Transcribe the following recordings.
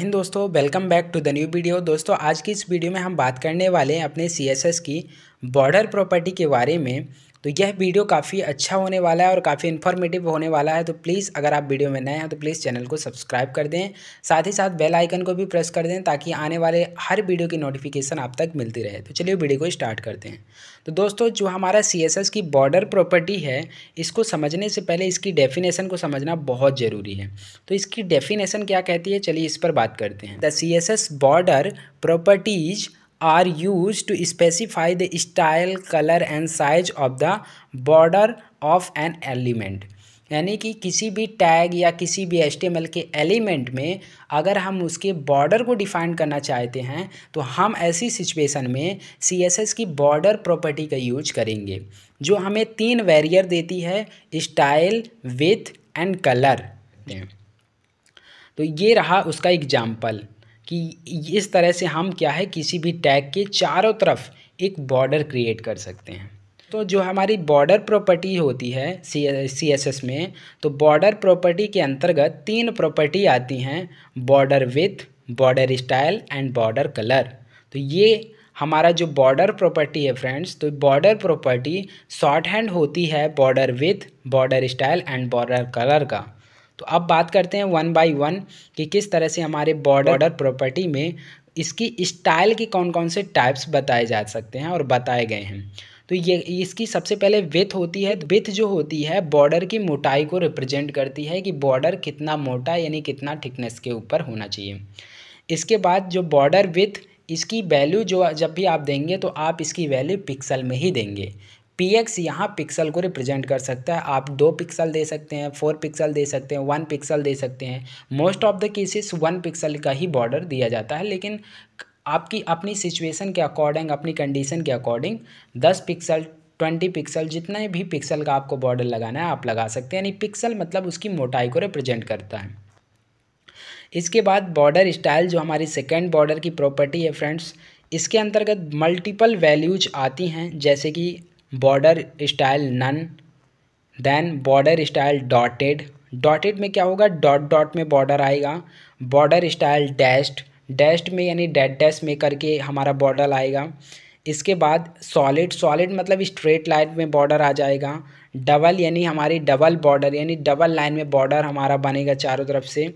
हिंद दोस्तों welcome back to the new video दोस्तों आज की इस वीडियो में हम बात करने वाले हैं अपने सी की बॉर्डर प्रॉपर्टी के बारे में तो यह वीडियो काफ़ी अच्छा होने वाला है और काफ़ी इन्फॉर्मेटिव होने वाला है तो प्लीज़ अगर आप वीडियो में नए हैं तो प्लीज़ चैनल को सब्सक्राइब कर दें साथ ही साथ बेल आइकन को भी प्रेस कर दें ताकि आने वाले हर वीडियो की नोटिफिकेशन आप तक मिलती रहे तो चलिए वीडियो को स्टार्ट करते हैं तो दोस्तों जो हमारा सी की बॉर्डर प्रॉपर्टी है इसको समझने से पहले इसकी डेफिनेशन को समझना बहुत ज़रूरी है तो इसकी डेफिनेशन क्या कहती है चलिए इस पर बात करते हैं the C border properties are used to specify the style colour and size of the border of an element यानी कि किसी भी टैग या किसी भी एच के एलिमेंट में अगर हम उसके बॉर्डर को डिफ़ाइन करना चाहते हैं तो हम ऐसी सिचुएशन में सी की बॉर्डर प्रॉपर्टी का यूज करेंगे जो हमें तीन वेरियर देती है स्टाइल विथ एंड कलर तो ये रहा उसका एग्जाम्पल कि इस तरह से हम क्या है किसी भी टैग के चारों तरफ एक बॉर्डर क्रिएट कर सकते हैं तो जो हमारी बॉर्डर प्रॉपर्टी होती है सी सी एस एस में तो बॉर्डर प्रॉपर्टी के अंतर्गत तीन प्रॉपर्टी आती हैं border width border style and border colour तो ये हमारा जो बॉर्डर प्रॉपर्टी है फ्रेंड्स तो बॉर्डर प्रॉपर्टी शॉर्ट हैंड होती है border width border style and border colour का तो अब बात करते हैं वन बाई वन कि किस तरह से हमारे बॉर्डर प्रॉपर्टी में इसकी स्टाइल के कौन कौन से टाइप्स बताए जा सकते हैं और बताए गए हैं तो ये इसकी सबसे पहले विथ होती है विथ जो होती है बॉर्डर की मोटाई को रिप्रेजेंट करती है कि बॉर्डर कितना मोटा यानी कितना थिकनेस के ऊपर होना चाहिए इसके बाद जो बॉर्डर विथ इसकी वैल्यू जो जब भी आप देंगे तो आप इसकी वैल्यू पिक्सल में ही देंगे पी एक्स यहाँ पिक्सल को रिप्रेजेंट कर सकता है आप दो पिक्सल दे सकते हैं फोर पिक्सल दे सकते हैं वन पिक्सल दे सकते हैं most of the cases one pixel का ही बॉर्डर दिया जाता है लेकिन आपकी अपनी सिचुएशन के अकॉर्डिंग अपनी कंडीशन के अकॉर्डिंग दस पिक्सल ट्वेंटी पिक्सल जितने भी पिक्सल का आपको बॉर्डर लगाना है आप लगा सकते हैं यानी पिक्सल मतलब उसकी मोटाई को रिप्रेजेंट करता है इसके बाद बॉर्डर स्टाइल जो हमारी सेकेंड बॉर्डर की प्रॉपर्टी है फ्रेंड्स इसके अंतर्गत मल्टीपल वैल्यूज आती हैं जैसे कि border style none then border style dotted dotted में क्या होगा डॉट डॉट में बॉर्डर आएगा बॉर्डर स्टाइल डैश्ड डैश्ड में यानी डेड डैश में करके हमारा बॉर्डर आएगा इसके बाद सॉलिड सॉलिड मतलब स्ट्रेट लाइन में बॉर्डर आ जाएगा डबल यानी हमारी डबल बॉर्डर यानी डबल लाइन में बॉर्डर हमारा बनेगा चारों तरफ से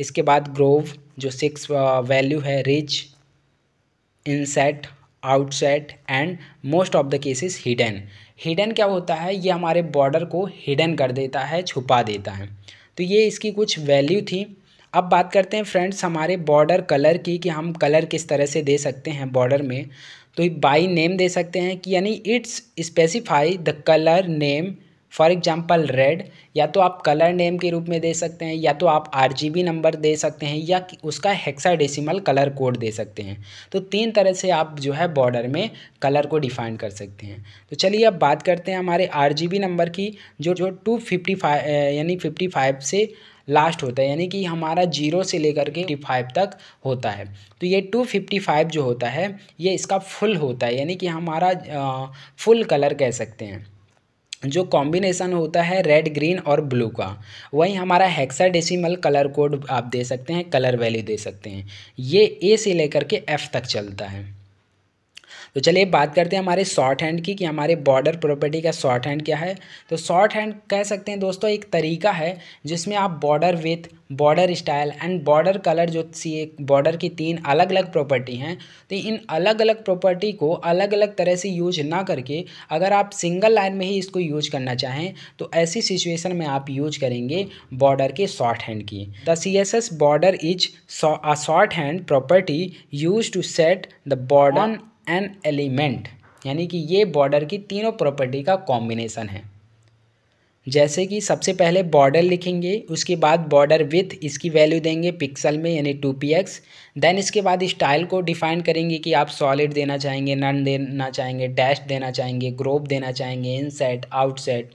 इसके बाद ग्रोव जो सिक्स वैल्यू uh, है ridge inset outset and most of the cases hidden hidden क्या होता है ये हमारे बॉर्डर को हिडन कर देता है छुपा देता है तो ये इसकी कुछ वैल्यू थी अब बात करते हैं फ्रेंड्स हमारे बॉर्डर कलर की कि हम कलर किस तरह से दे सकते हैं बॉर्डर में तो बाई नेम दे सकते हैं कि यानी it's specify the colour name for example red या तो आप कलर नेम के रूप में दे सकते हैं या तो आप आर नंबर दे सकते हैं या उसका हेक्साडेसिमल कलर कोड दे सकते हैं तो तीन तरह से आप जो है बॉर्डर में कलर को डिफाइन कर सकते हैं तो चलिए अब बात करते हैं हमारे आर नंबर की जो जो टू फिफ्टी फाइव यानी फिफ्टी फाइव से लास्ट होता है यानी कि हमारा जीरो से लेकर के फिफ्टी फाइव तक होता है तो ये टू फिफ्टी फाइव जो होता है ये इसका फुल होता है यानी कि हमारा फुल कलर कह सकते हैं जो कॉम्बिनेसन होता है रेड ग्रीन और ब्लू का वहीं हमारा हेक्साडेसिमल कलर कोड आप दे सकते हैं कलर वैल्यू दे सकते हैं ये ए से लेकर के एफ तक चलता है तो चलिए बात करते हैं हमारे शॉर्ट हैंड की कि हमारे बॉर्डर प्रॉपर्टी का शॉर्ट हैंड क्या है तो शॉर्ट हैंड कह सकते हैं दोस्तों एक तरीका है जिसमें आप border width border style and border colour जो सी बॉर्डर की तीन अलग अलग प्रॉपर्टी हैं तो इन अलग अलग प्रॉपर्टी को अलग अलग तरह से यूज ना करके अगर आप सिंगल लाइन में ही इसको यूज करना चाहें तो ऐसी सिचुएशन में आप यूज करेंगे बॉर्डर के शॉर्ट हैंड की the C S S border is a shorthand property used to set the border an element यानी कि ये बॉर्डर की तीनों प्रॉपर्टी का कॉम्बिनेशन है जैसे कि सबसे पहले बॉर्डर लिखेंगे उसके बाद बॉर्डर विथ इसकी वैल्यू देंगे पिक्सल में यानी टू पी एक्स देन इसके बाद स्टाइल को डिफाइन करेंगे कि आप सॉलिड देना चाहेंगे नन देना चाहेंगे डैश देना चाहेंगे ग्रोप देना चाहेंगे इनसेट आउटसेट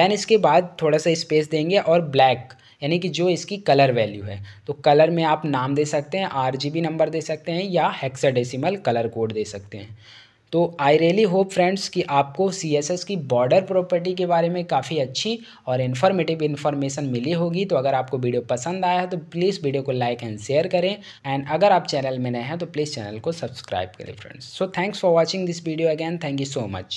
देन इसके बाद थोड़ा सा स्पेस देंगे और ब्लैक यानी कि जो इसकी कलर वैल्यू है तो कलर में आप नाम दे सकते हैं आर नंबर दे सकते हैं या हेक्साडेसिमल कलर कोड दे सकते हैं तो आई रियली होप फ्रेंड्स कि आपको सी एस एस की बॉर्डर प्रॉपर्टी के बारे में काफ़ी अच्छी और इन्फॉर्मेटिव इन्फॉर्मेशन मिली होगी तो अगर आपको वीडियो पसंद आया है तो प्लीज़ वीडियो को लाइक एंड शेयर करें एंड अगर आप चैनल में नए हैं तो प्लीज़ चैनल को सब्सक्राइब करें friends so thanks for watching this video again thank you so much